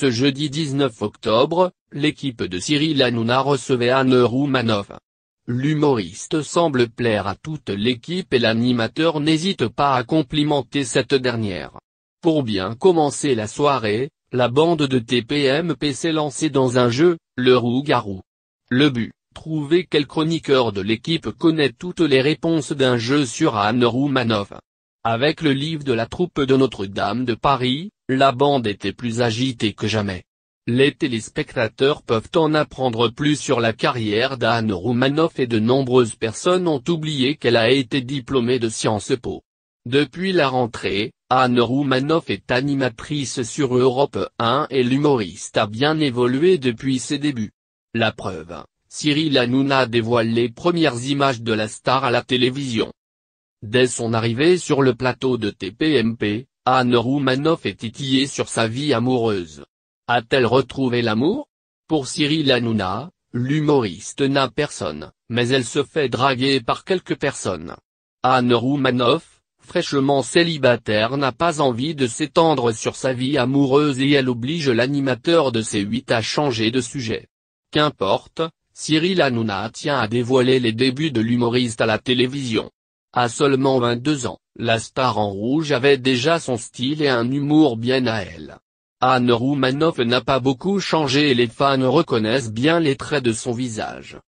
Ce jeudi 19 octobre, l'équipe de Cyril Hanouna recevait Anne Roumanoff. L'humoriste semble plaire à toute l'équipe et l'animateur n'hésite pas à complimenter cette dernière. Pour bien commencer la soirée, la bande de TPMP s'est lancée dans un jeu, le roux-garou. Le but, trouver quel chroniqueur de l'équipe connaît toutes les réponses d'un jeu sur Anne Roumanov. Avec le livre de la troupe de Notre-Dame de Paris, la bande était plus agitée que jamais. Les téléspectateurs peuvent en apprendre plus sur la carrière d'Anne Roumanoff et de nombreuses personnes ont oublié qu'elle a été diplômée de Sciences Po. Depuis la rentrée, Anne Roumanoff est animatrice sur Europe 1 et l'humoriste a bien évolué depuis ses débuts. La preuve, Cyril Hanouna dévoile les premières images de la star à la télévision. Dès son arrivée sur le plateau de TPMP, Anne Roumanoff est titillée sur sa vie amoureuse. A-t-elle retrouvé l'amour Pour Cyril Hanouna, l'humoriste n'a personne, mais elle se fait draguer par quelques personnes. Anne Roumanoff, fraîchement célibataire n'a pas envie de s'étendre sur sa vie amoureuse et elle oblige l'animateur de C8 à changer de sujet. Qu'importe, Cyril Hanouna tient à dévoiler les débuts de l'humoriste à la télévision. À seulement 22 ans, la star en rouge avait déjà son style et un humour bien à elle. Anne Roumanoff n'a pas beaucoup changé et les fans reconnaissent bien les traits de son visage.